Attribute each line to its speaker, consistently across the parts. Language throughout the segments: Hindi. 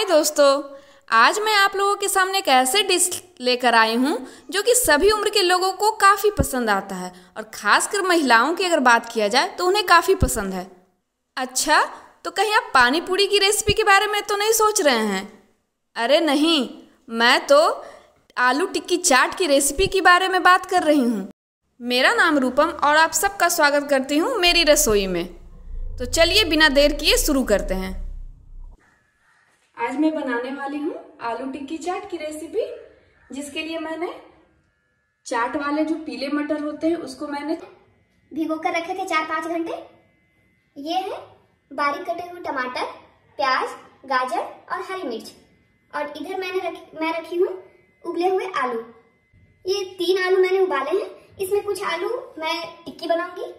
Speaker 1: हाय दोस्तों आज मैं आप लोगों के सामने एक ऐसे डिश लेकर आई हूँ जो कि सभी उम्र के लोगों को काफ़ी पसंद आता है और ख़ासकर महिलाओं की अगर बात किया जाए तो उन्हें काफ़ी पसंद है अच्छा तो कहीं आप पानी पूरी की रेसिपी के बारे में तो नहीं सोच रहे हैं अरे नहीं मैं तो आलू टिक्की चाट की रेसिपी के बारे में बात कर रही हूँ मेरा नाम रूपम और आप सबका स्वागत करती हूँ मेरी रसोई में तो चलिए बिना देर किए शुरू करते हैं आज मैं बनाने वाली हूँ आलू टिक्की चाट की रेसिपी जिसके लिए मैंने चाट वाले जो पीले मटर होते हैं उसको मैंने भिगो कर रखे थे चार पाँच घंटे ये है बारीक कटे हुए टमाटर प्याज गाजर और हरी मिर्च और इधर मैंने रख, मैं रखी हूँ उबले हुए आलू ये तीन आलू मैंने उबाले हैं इसमें कुछ आलू मैं टिक्की बनाऊंगी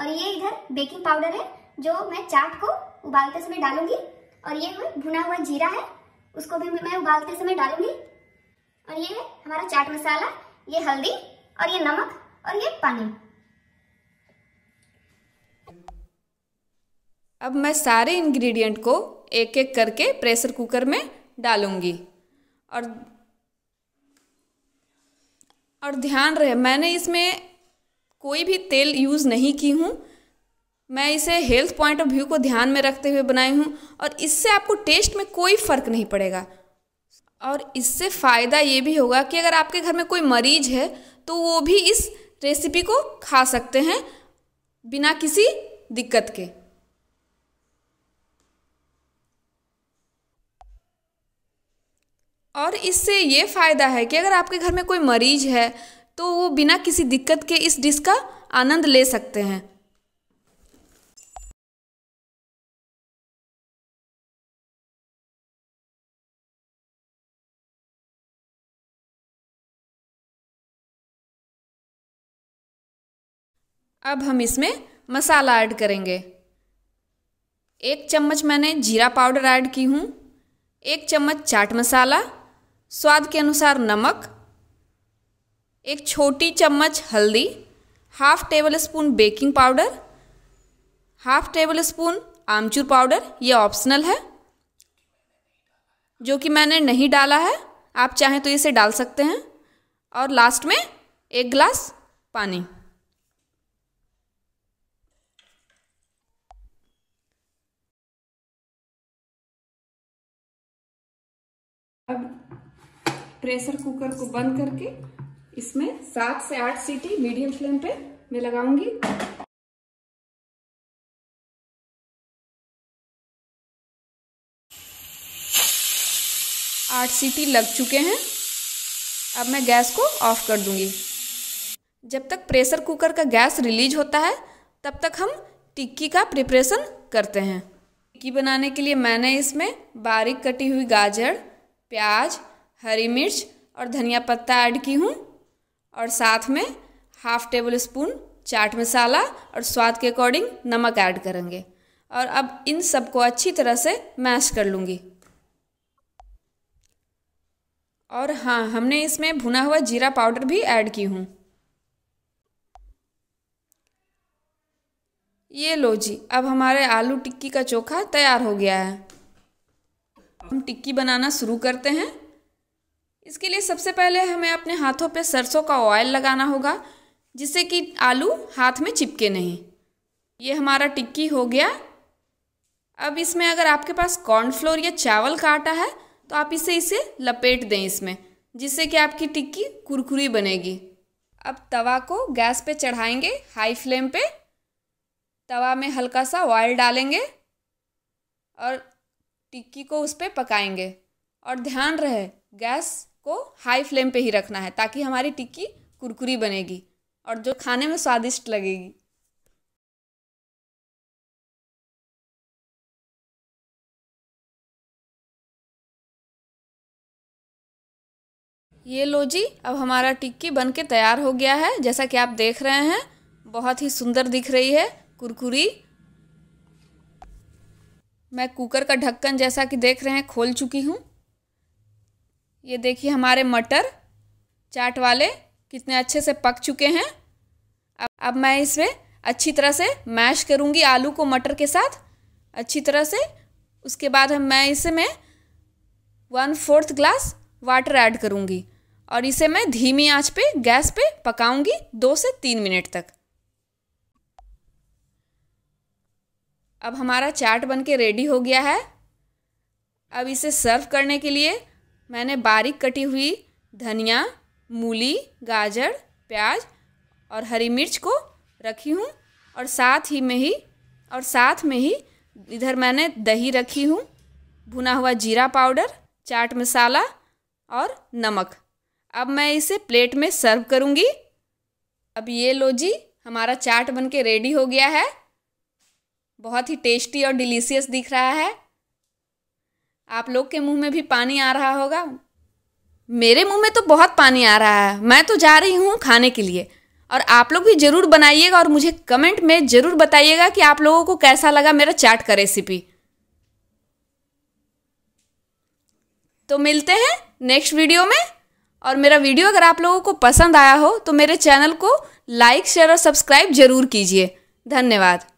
Speaker 1: और ये इधर बेकिंग पाउडर है जो मैं चाट को उबालते समय डालूंगी और ये है भुना हुआ जीरा है उसको भी मैं उबालते समय डालूंगी और ये है हमारा चाट मसाला ये हल्दी और ये नमक और ये पानी अब मैं सारे इंग्रेडिएंट को एक एक करके प्रेशर कुकर में डालूंगी और और ध्यान रहे मैंने इसमें कोई भी तेल यूज़ नहीं की हूँ मैं इसे हेल्थ पॉइंट ऑफ व्यू को ध्यान में रखते हुए बनाई हूँ और इससे आपको टेस्ट में कोई फ़र्क नहीं पड़ेगा और इससे फ़ायदा ये भी होगा कि अगर आपके घर में कोई मरीज है तो वो भी इस रेसिपी को खा सकते हैं बिना किसी दिक्कत के और इससे ये फ़ायदा है कि अगर आपके घर में कोई मरीज है तो वो बिना किसी दिक्कत के इस डिश का आनंद ले सकते हैं अब हम इसमें मसाला ऐड करेंगे एक चम्मच मैंने जीरा पाउडर ऐड की हूँ एक चम्मच चाट मसाला स्वाद के अनुसार नमक एक छोटी चम्मच हल्दी half tablespoon baking powder half tablespoon आमचूर पाउडर ये ऑप्शनल है जो कि मैंने नहीं डाला है आप चाहें तो इसे डाल सकते हैं और लास्ट में एक गिलास पानी अब प्रेशर कुकर को बंद करके इसमें सात से आठ सीटी मीडियम फ्लेम पे मैं लगाऊंगी आठ सीटी लग चुके हैं अब मैं गैस को ऑफ कर दूंगी जब तक प्रेशर कुकर का गैस रिलीज होता है तब तक हम टिक्की का प्रिपरेशन करते हैं टिक्की बनाने के लिए मैंने इसमें बारीक कटी हुई गाजर प्याज हरी मिर्च और धनिया पत्ता ऐड की हूँ और साथ में half tablespoon chaat masala और स्वाद के अकॉर्डिंग नमक ऐड करेंगे और अब इन सबको अच्छी तरह से मैश कर लूँगी और हाँ हमने इसमें भुना हुआ जीरा पाउडर भी ऐड की हूँ ये लो जी अब हमारे आलू टिक्की का चोखा तैयार हो गया है हम टिक्की बनाना शुरू करते हैं इसके लिए सबसे पहले हमें अपने हाथों पे सरसों का ऑयल लगाना होगा जिससे कि आलू हाथ में चिपके नहीं ये हमारा टिक्की हो गया अब इसमें अगर आपके पास कॉर्नफ्लोर या चावल का आटा है तो आप इसे इसे लपेट दें इसमें जिससे कि आपकी टिक्की कुरकुरी बनेगी अब तवा को गैस पे चढ़ाएंगे हाई फ्लेम पे तवा में हल्का सा ऑयल डालेंगे और टिक्की को उस पर पकाएंगे और ध्यान रहे गैस को हाई फ्लेम पे ही रखना है ताकि हमारी टिक्की कुरकुरी बनेगी और जो खाने में स्वादिष्ट लगेगी ये लो जी अब हमारा टिक्की बन के तैयार हो गया है जैसा कि आप देख रहे हैं बहुत ही सुंदर दिख रही है कुरकुरी मैं कुकर का ढक्कन जैसा कि देख रहे हैं खोल चुकी हूँ ये देखिए हमारे मटर चाट वाले कितने अच्छे से पक चुके हैं अब अब मैं इसमें अच्छी तरह से मैश करूँगी आलू को मटर के साथ अच्छी तरह से उसके बाद हम मैं इसे में one fourth glass water add करूँगी और इसे मैं धीमी आंच पे गैस पे पकाऊँगी दो से तीन मिनट तक अब हमारा चाट बन के रेडी हो गया है अब इसे सर्व करने के लिए मैंने बारीक कटी हुई धनिया मूली गाजर प्याज और हरी मिर्च को रखी हूँ और साथ ही में ही और साथ में ही इधर मैंने दही रखी हूँ भुना हुआ जीरा पाउडर चाट मसाला और नमक अब मैं इसे प्लेट में सर्व करूँगी अब ये लो जी हमारा चाट बन के रेडी हो गया है बहुत ही टेस्टी और डिलीशियस दिख रहा है आप लोग के मुंह में भी पानी आ रहा होगा मेरे मुंह में तो बहुत पानी आ रहा है मैं तो जा रही हूँ खाने के लिए और आप लोग भी ज़रूर बनाइएगा और मुझे कमेंट में ज़रूर बताइएगा कि आप लोगों को कैसा लगा मेरा चाट का रेसिपी तो मिलते हैं नेक्स्ट वीडियो में और मेरा वीडियो अगर आप लोगों को पसंद आया हो तो मेरे चैनल को लाइक शेयर और सब्सक्राइब ज़रूर कीजिए धन्यवाद